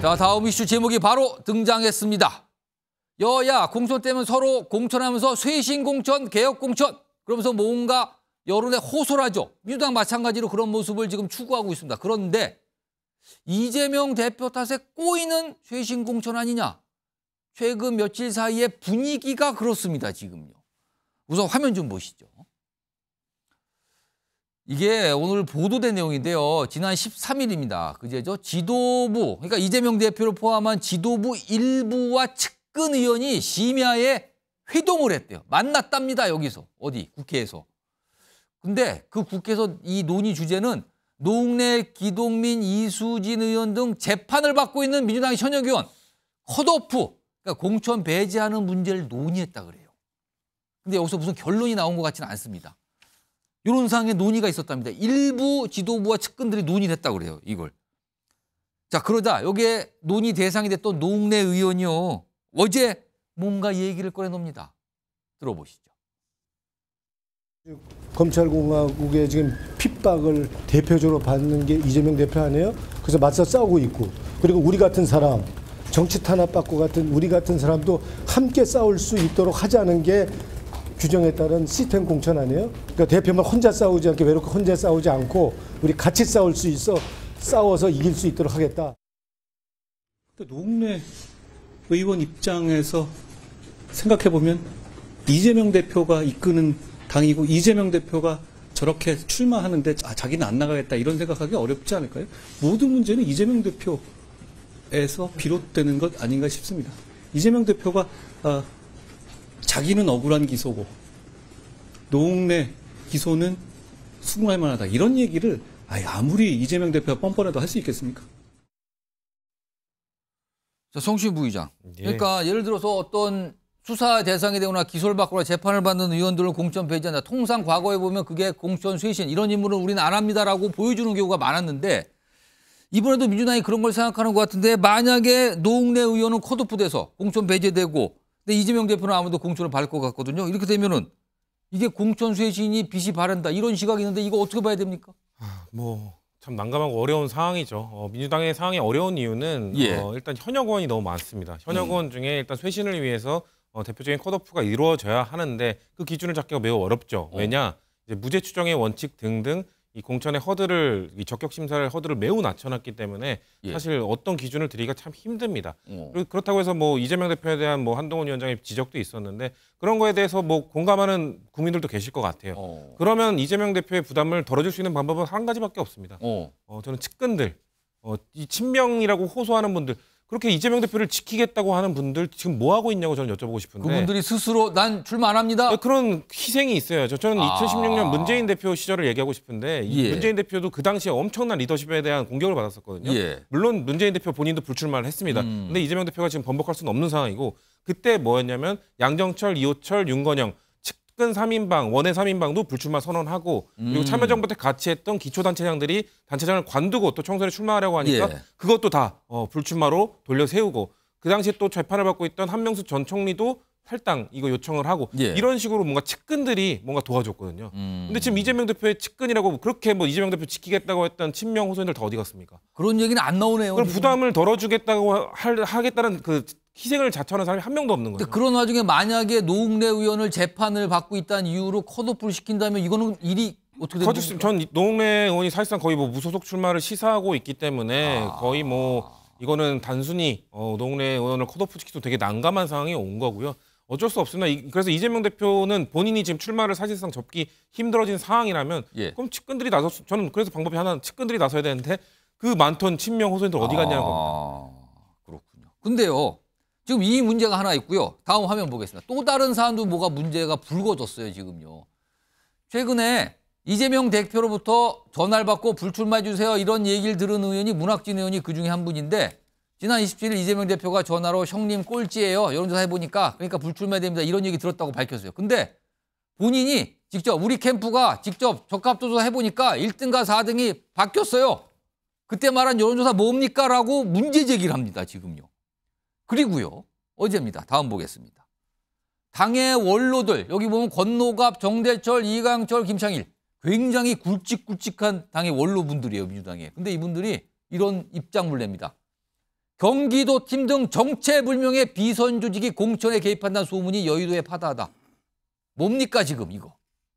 자, 다음 이슈 제목이 바로 등장했습니다. 여야 공천 때문에 서로 공천하면서 쇄신 공천, 개혁 공천 그러면서 뭔가 여론에 호소를 하죠. 민주당 마찬가지로 그런 모습을 지금 추구하고 있습니다. 그런데 이재명 대표 탓에 꼬이는 쇄신 공천 아니냐. 최근 며칠 사이에 분위기가 그렇습니다, 지금요. 우선 화면 좀 보시죠. 이게 오늘 보도된 내용인데요. 지난 13일입니다. 그제죠. 지도부, 그러니까 이재명 대표를 포함한 지도부 일부와 측근 의원이 심야에 회동을 했대요. 만났답니다. 여기서. 어디? 국회에서. 근데 그 국회에서 이 논의 주제는 노웅래, 기동민, 이수진 의원 등 재판을 받고 있는 민주당 현역 의원 컷오프, 그러니까 공천 배제하는 문제를 논의했다 그래요. 근데 여기서 무슨 결론이 나온 것 같지는 않습니다. 이런 상항의 논의가 있었답니다. 일부 지도부와 측근들이 논의됐다고 그래요. 이걸. 자 그러자 여기에 논의 대상이 됐던 노웅 의원이요. 어제 뭔가 얘기를 꺼내놉니다. 들어보시죠. 검찰공화국의 지금 핍박을 대표적으로 받는 게 이재명 대표 아니에요? 그래서 맞서 싸우고 있고 그리고 우리 같은 사람 정치 탄압받고 같은 우리 같은 사람도 함께 싸울 수 있도록 하자는 게 규정에 따른 시스템 공천 아니에요? 그러니까 대표만 혼자 싸우지 않게 외롭게 혼자 싸우지 않고 우리 같이 싸울 수 있어 싸워서 이길 수 있도록 하겠다. 노웅래 의원 입장에서 생각해 보면 이재명 대표가 이끄는 당이고 이재명 대표가 저렇게 출마하는데 아, 자기는 안 나가겠다 이런 생각하기 어렵지 않을까요? 모든 문제는 이재명 대표에서 비롯되는 것 아닌가 싶습니다. 이재명 대표가 아, 자기는 억울한 기소고 노웅래 기소는 수긍할 만하다. 이런 얘기를 아무리 예아 이재명 대표가 뻔뻔해도 할 수 있겠습니까? 자, 송신 부의장. 예. 그러니까 예를 들어서 어떤 수사 대상이 되거나 기소를 받거나 재판을 받는 의원들을 공천 배제한다. 통상 과거에 보면 그게 공천 쇄신 이런 인물은 우리는 안 합니다라고 보여주는 경우가 많았는데 이번에도 민주당이 그런 걸 생각하는 것 같은데 만약에 노웅래 의원은 컷오프돼서 공천 배제되고 근데 이재명 대표는 아무도 공천을 받을 것 같거든요. 이렇게 되면은 이게 공천 쇄신이 빚이 바른다 이런 시각이 있는데 이거 어떻게 봐야 됩니까? 아, 뭐 참 난감하고 어려운 상황이죠. 어, 민주당의 상황이 어려운 이유는 예. 어, 일단 현역 의원이 너무 많습니다. 현역 음. 의원 중에 일단 쇄신을 위해서 어, 대표적인 컷오프가 이루어져야 하는데 그 기준을 잡기가 매우 어렵죠. 어. 왜냐 이제 무죄 추정의 원칙 등등 이 공천의 허들을 이 적격 심사를 허들을 매우 낮춰놨기 때문에 예. 사실 어떤 기준을 드리기가 참 힘듭니다. 어. 그리고 그렇다고 해서 뭐 이재명 대표에 대한 뭐 한동훈 위원장의 지적도 있었는데 그런 거에 대해서 뭐 공감하는 국민들도 계실 것 같아요. 어. 그러면 이재명 대표의 부담을 덜어줄 수 있는 방법은 한 가지밖에 없습니다. 어, 어 저는 측근들, 어, 이 친명이라고 호소하는 분들 그렇게 이재명 대표를 지키겠다고 하는 분들 지금 뭐 하고 있냐고 저는 여쭤보고 싶은데 그분들이 스스로 난 출마 안 합니다. 네, 그런 희생이 있어요죠 저는 아... 2016년 문재인 대표 시절을 얘기하고 싶은데 예. 문재인 대표도 그 당시에 엄청난 리더십에 대한 공격을 받았었거든요. 예. 물론 문재인 대표 본인도 불출마를 했습니다. 음. 근데 이재명 대표가 지금 번복할 수는 없는 상황이고 그때 뭐였냐면 양정철, 이호철, 윤건영 측근 3인방, 원외 3인방도 불출마 선언하고 음. 그리고 참여정부 때 같이 했던 기초단체장들이 단체장을 관두고 또 총선에 출마하려고 하니까 예. 그것도 다 어, 불출마로 돌려 세우고 그 당시에 또 재판을 받고 있던 한명수 전 총리도 탈당 이거 요청을 하고 예. 이런 식으로 뭔가 측근들이 뭔가 도와줬거든요. 음. 근데 지금 이재명 대표의 측근이라고 그렇게 뭐 이재명 대표 지키겠다고 했던 친명 호소인들 다 어디 갔습니까? 그런 얘기는 안 나오네요. 그럼 부담을 덜어주겠다고 할, 하겠다는 그 희생을 자처하는 사람이 한 명도 없는 거예요. 그런 와중에 만약에 노웅래 의원을 재판을 받고 있다는 이유로 컷오프를 시킨다면 이거는 일이 어떻게 되는 거요전 노웅래 의원이 사실상 거의 뭐 무소속 출마를 시사하고 있기 때문에 아. 거의 뭐 이거는 단순히 어, 노웅래 의원을 컷오프 시키도 되게 난감한 상황이 온 거고요. 어쩔 수없습니다 그래서 이재명 대표는 본인이 지금 출마를 사실상 접기 힘들어진 상황이라면 예. 그럼 측근들이 나서 저는 그래서 방법이 하나는 측근들이 나서야 되는데 그 많던 친명 호소인들 어디 갔냐는 겁니다. 아, 그렇군요. 근데요. 지금 이 문제가 하나 있고요. 다음 화면 보겠습니다. 또 다른 사안도 뭐가 문제가 불거졌어요, 지금요. 최근에 이재명 대표로부터 전화를 받고 불출마해 주세요 이런 얘기를 들은 의원이 문학진 의원이 그중에 한 분인데 지난 27일 이재명 대표가 전화로 형님 꼴찌예요. 여론조사 해보니까 그러니까 불출마 됩니다. 이런 얘기 들었다고 밝혔어요. 근데 본인이 직접 우리 캠프가 직접 적합조사 해보니까 1등과 4등이 바뀌었어요. 그때 말한 여론조사 뭡니까? 라고 문제 제기를 합니다. 지금요. 그리고요. 어제입니다. 다음 보겠습니다. 당의 원로들 여기 보면 권노갑, 정대철, 이강철, 김창일 굉장히 굵직굵직한 당의 원로분들이에요. 민주당에. 근데 이분들이 이런 입장물 냅니다. 경기도팀 등 정체불명의 비선 조직이 공천에 개입한다는 소문이 여의도에 파다하다. 뭡니까 지금 이거.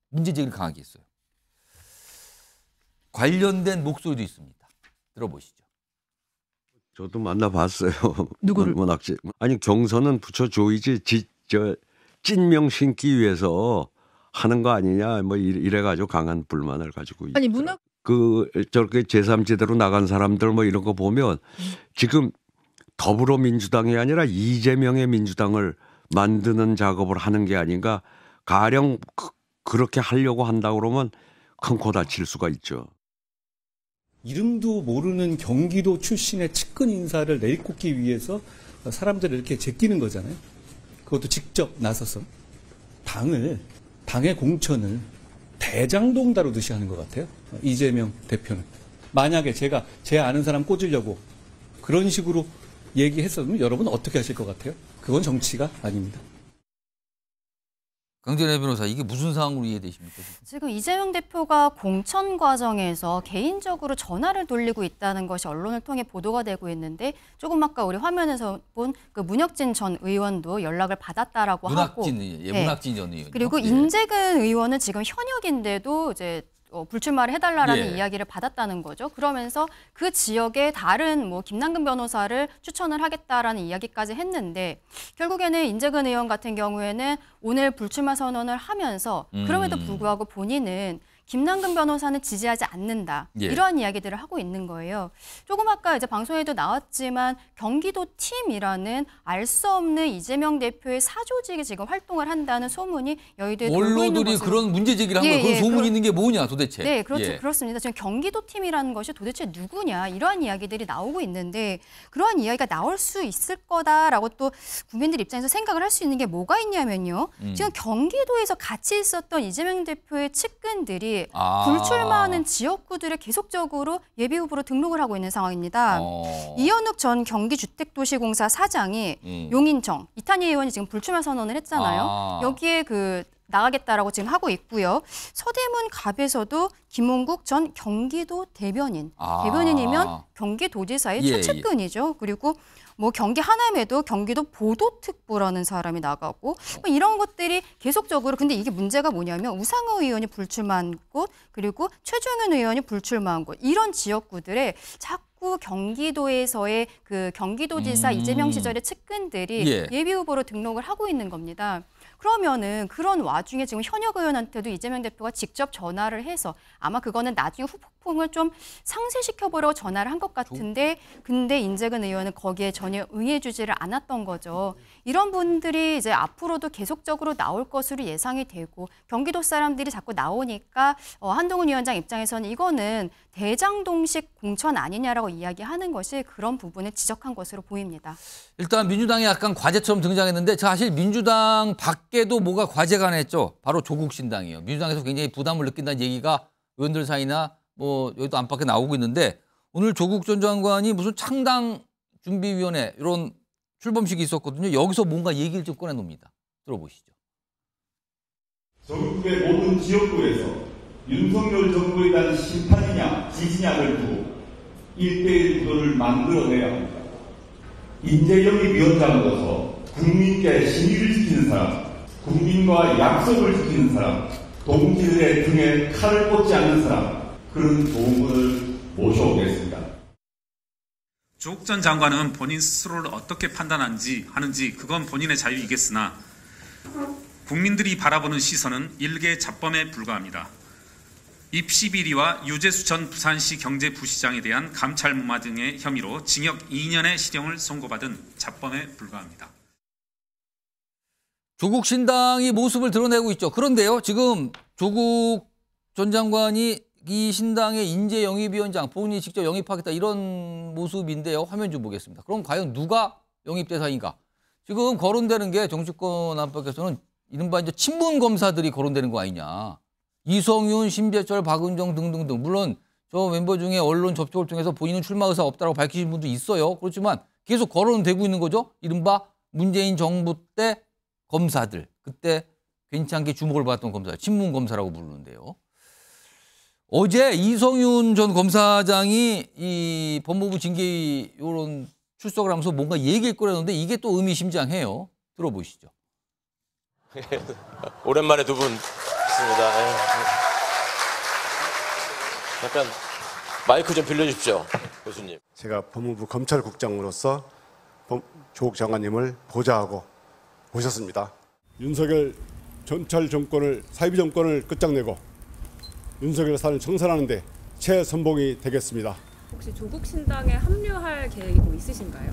문제제기를 강하게 했어요. 관련된 목소리도 있습니다. 들어보시죠. 저도 만나봤어요. 누구를? 문학지. 아니 경선은 붙여줘야지 지, 저, 찐명 신기 위해서 하는 거 아니냐 뭐 이래가지고 강한 불만을 가지고 아니 문학 그 저렇게 제3지대로 나간 사람들 뭐 이런 거 보면 음. 지금 더불어민주당이 아니라 이재명의 민주당을 만드는 작업을 하는 게 아닌가 가령 그, 그렇게 하려고 한다 그러면 큰 코 다칠 수가 있죠. 이름도 모르는 경기도 출신의 측근 인사를 내리꽂기 위해서 사람들을 이렇게 제끼는 거잖아요. 그것도 직접 나서서 당을 당의 공천을 대장동 다루듯이 하는 것 같아요. 이재명 대표는 만약에 제가 제 아는 사람 꽂으려고 그런 식으로 얘기했었으면 여러분 어떻게 하실 것 같아요? 그건 정치가 아닙니다. 강재래 변호사 이게 무슨 상황으로 이해되십니까? 지금 이재명 대표가 공천 과정에서 개인적으로 전화를 돌리고 있다는 것이 언론을 통해 보도가 되고 있는데 조금 아까 우리 화면에서 본 그 문혁진 전 의원도 연락을 받았다라고 문학진 하고 문학진 의원, 예, 네. 문학진 전 의원 그리고 인재근 예. 의원은 지금 현역인데도 이제 어, 불출마를 해달라라는 예. 이야기를 받았다는 거죠. 그러면서 그 지역의 다른 뭐 김남근 변호사를 추천을 하겠다라는 이야기까지 했는데 결국에는 인재근 의원 같은 경우에는 오늘 불출마 선언을 하면서 그럼에도 음. 불구하고 본인은 김남근 변호사는 지지하지 않는다. 예. 이러한 이야기들을 하고 있는 거예요. 조금 아까 이제 방송에도 나왔지만 경기도 팀이라는 알 수 없는 이재명 대표의 사조직이 지금 활동을 한다는 소문이 여의도에 돌고 있는 것으로... 그런 문제 제기를 한 예, 거예요. 그런 예, 소문이 그러... 있는 게 뭐냐 도대체. 네, 그렇죠. 예. 그렇습니다. 지금 경기도 팀이라는 것이 도대체 누구냐 이러한 이야기들이 나오고 있는데 그러한 이야기가 나올 수 있을 거다라고 또 국민들 입장에서 생각을 할 수 있는 게 뭐가 있냐면요. 음. 지금 경기도에서 같이 있었던 이재명 대표의 측근들이 아. 불출마하는 지역구들에 계속적으로 예비 후보로 등록을 하고 있는 상황입니다. 어. 이현욱 전 경기주택도시공사 사장이 음. 용인청 이탄희 의원이 지금 불출마 선언을 했잖아요. 아. 여기에 그 나가겠다라고 지금 하고 있고요. 서대문 갑에서도 김홍국 전 경기도 대변인, 아. 대변인이면 경기도지사의 예, 예. 최측근이죠. 그리고 뭐 경기 하남에도 경기도 보도특보라는 사람이 나가고 뭐 이런 것들이 계속적으로 근데 이게 문제가 뭐냐면 우상호 의원이 불출마한 곳 그리고 최종현 의원이 불출마한 곳 이런 지역구들에 자꾸 경기도에서의 그 경기도지사 음. 이재명 시절의 측근들이 예. 예비 후보로 등록을 하고 있는 겁니다. 그러면은 그런 와중에 지금 현역 의원한테도 이재명 대표가 직접 전화를 해서 아마 그거는 나중에 후폭풍을 좀 상쇄시켜보려고 전화를 한 것 같은데 근데 인재근 의원은 거기에 전혀 응해주지를 않았던 거죠. 이런 분들이 이제 앞으로도 계속적으로 나올 것으로 예상이 되고 경기도 사람들이 자꾸 나오니까 어, 한동훈 위원장 입장에서는 이거는 대장동식 공천 아니냐라고 이야기하는 것이 그런 부분을 지적한 것으로 보입니다. 일단 민주당이 약간 과제처럼 등장했는데 사실 민주당 밖에도 뭐가 과제가 하나 있죠. 바로 조국 신당이에요. 민주당에서 굉장히 부담을 느낀다는 얘기가 의원들 사이나 뭐 여기도 안팎에 나오고 있는데 오늘 조국 전 장관이 무슨 창당 준비위원회 이런 출범식이 있었거든요. 여기서 뭔가 얘기를 좀 꺼내놉니다. 들어보시죠. 전국의 모든 지역구에서 윤석열 정부에 대한 심판이냐 지지냐를 두고 일대1 구도를 만들어내야 합니다. 인재영이 위원장으로서 국민께 신의를 지키는 사람, 국민과 약속을 지키는 사람, 동지들의 등에 칼을 꽂지 않는 사람, 그런 좋은 분을 모셔오겠습니다. 조국 전 장관은 본인 스스로를 어떻게 판단하는지 하는지 그건 본인의 자유이겠으나 국민들이 바라보는 시선은 일개 잡범에 불과합니다. 입시 비리와 유재수 전 부산시 경제부시장에 대한 감찰 무마 등의 혐의로 징역 2년의 실형을 선고받은 잡범에 불과합니다. 조국 신당이 모습을 드러내고 있죠. 그런데요, 지금 조국 전 장관이 이 신당의 인재 영입위원장 본인이 직접 영입하겠다 이런 모습인데요. 화면 좀 보겠습니다. 그럼 과연 누가 영입 대상인가? 지금 거론되는 게 정치권 안팎에서는 이른바 이제 친문 검사들이 거론되는 거 아니냐. 이성윤, 심재철, 박은정 등등등 물론 저 멤버 중에 언론 접촉을 통해서 본인은 출마 의사 없다고 밝히신 분도 있어요. 그렇지만 계속 거론 되고 있는 거죠. 이른바 문재인 정부 때 검사들 그때 괜찮게 주목을 받았던 검사 친문 검사라고 부르는데요. 어제 이성윤 전 검사장이 이 법무부 징계위 요런 출석을 하면서 뭔가 얘기를 꺼내는데 이게 또 의미심장해요. 들어보시죠. 오랜만에 두분 고맙습니다. 예. 약간 마이크 좀 빌려주십시오, 교수님. 제가 법무부 검찰국장으로서 조국 장관님을 보좌하고 오셨습니다. 윤석열 전찰 정권을 사이비 정권을 끝장내고 윤석열 사를 청산하는데 최선봉이 되겠습니다. 혹시 조국 신당에 합류할 계획이 뭐 있으신가요?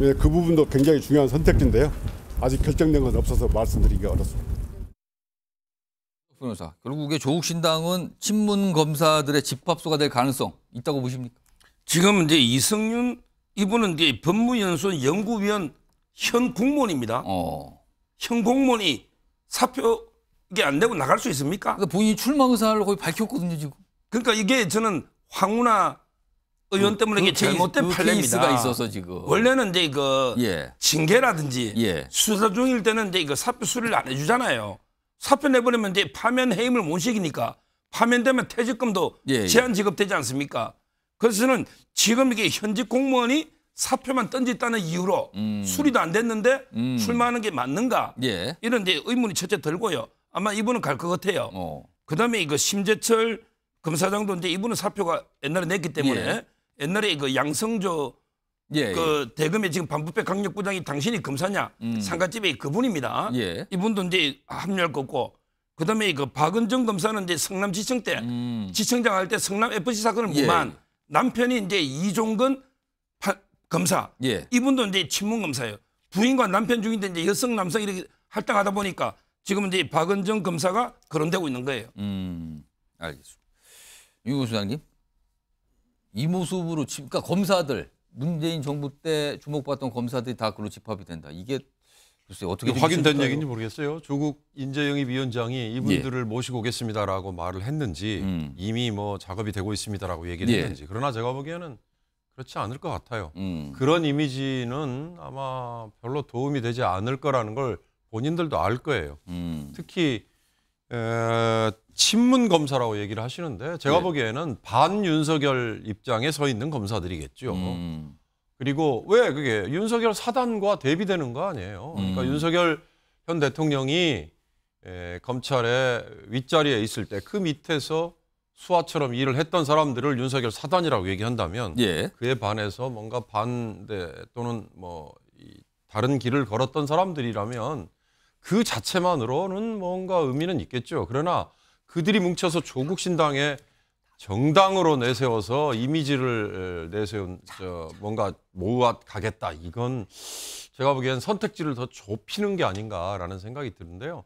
예, 그 부분도 굉장히 중요한 선택지인데요. 아직 결정된 건 없어서 말씀드리기 어렵습니다. 변호사, 결국에 조국신당은 친문 검사들의 집합소가 될 가능성 있다고 보십니까? 지금 이제 이승윤 이분은 이제 법무연수원 연구위원 현 공무원입니다. 어. 현 공무원이 사표 이안 되고 나갈 수 있습니까? 그러니까 본인이 출마 의사를 거의 밝혔거든요 지금. 그러니까 이게 저는 황운하 의원 그, 때문에 그 이게 잘못된 그 판례입니다. 있어서 지금. 원래는 이제 그 예. 징계라든지 예. 수사 중일 때는 이제 그 사표 수리를 안 해주잖아요. 사표 내보내면 이제 파면 해임을 못 시키니까 파면되면 퇴직금도 예, 예, 제한 지급되지 않습니까? 그래서는 지금 이게 현직 공무원이 사표만 던졌다는 이유로 음. 수리도 안 됐는데 음. 출마하는 게 맞는가? 예. 이런 이제 의문이 첫째 들고요. 아마 이분은 갈 것 같아요. 어. 그다음에 이거 심재철 검사장도 이제 이분은 사표가 옛날에 냈기 때문에 예. 옛날에 이거 그 양성조 예, 예. 그대검의 지금 반부패 강력부장이 당신이 검사냐 음. 상가집의 그분입니다. 예. 이분도 이제 합류할 거고 그다음에 그 박은정 검사는 이제 성남지청 때 음. 지청장 할 때 성남 FC 사건을 예. 무만 남편이 이제 이종근 파, 검사 이분도 이제 친문 검사예요. 부인과 남편 중인데 이제 여성 남성 이렇게 할당하다 보니까 지금 이제 박은정 검사가 거론되고 있는 거예요. 음, 알겠습니다. 유고수장님 이 모습으로 집, 그러니까 검사들 문재인 정부 때 주목받던 검사들이 다 그로 집합이 된다. 이게 글쎄 어떻게 확인된 얘기인지 모르겠어요. 조국 인재영입위원장이 이분들을 예. 모시고 오겠습니다라고 말을 했는지 음. 이미 뭐 작업이 되고 있습니다라고 얘기를 예. 했는지 그러나 제가 보기에는 그렇지 않을 것 같아요. 음. 그런 이미지는 아마 별로 도움이 되지 않을 거라는 걸 본인들도 알 거예요. 음. 특히 에, 친문 검사라고 얘기를 하시는데 제가 네. 보기에는 반윤석열 입장에 서 있는 검사들이겠죠. 음. 그리고 왜 그게 윤석열 사단과 대비되는 거 아니에요. 그러니까 음. 윤석열 현 대통령이 에, 검찰의 윗자리에 있을 때 그 밑에서 수하처럼 일을 했던 사람들을 윤석열 사단이라고 얘기한다면 예. 그에 반해서 뭔가 반대 또는 뭐 이, 다른 길을 걸었던 사람들이라면 그 자체만으로는 뭔가 의미는 있겠죠. 그러나 그들이 뭉쳐서 조국 신당에 정당으로 내세워서 이미지를 내세운 저 뭔가 모아 가겠다. 이건 제가 보기엔 선택지를 더 좁히는 게 아닌가라는 생각이 드는데요.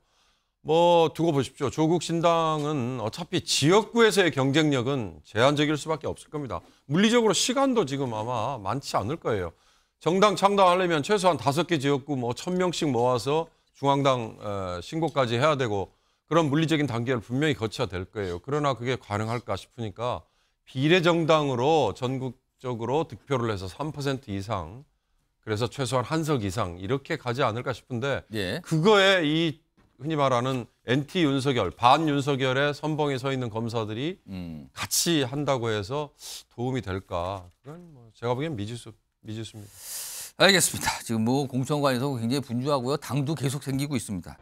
뭐 두고 보십시오. 조국 신당은 어차피 지역구에서의 경쟁력은 제한적일 수밖에 없을 겁니다. 물리적으로 시간도 지금 아마 많지 않을 거예요. 정당 창당하려면 최소한 다섯 개 지역구 뭐 천명씩 모아서 중앙당 어, 신고까지 해야 되고 그런 물리적인 단계를 분명히 거쳐야 될 거예요. 그러나 그게 가능할까 싶으니까 비례정당으로 전국적으로 득표를 해서 3% 이상 그래서 최소한 한 석 이상 이렇게 가지 않을까 싶은데 예. 그거에 이 흔히 말하는 NT 윤석열, 반 윤석열의 선봉에 서 있는 검사들이 음. 같이 한다고 해서 도움이 될까? 그건 뭐 제가 보기엔 미지수, 미지수입니다. 알겠습니다. 지금 뭐 공천관에서 굉장히 분주하고요. 당도 계속 생기고 있습니다.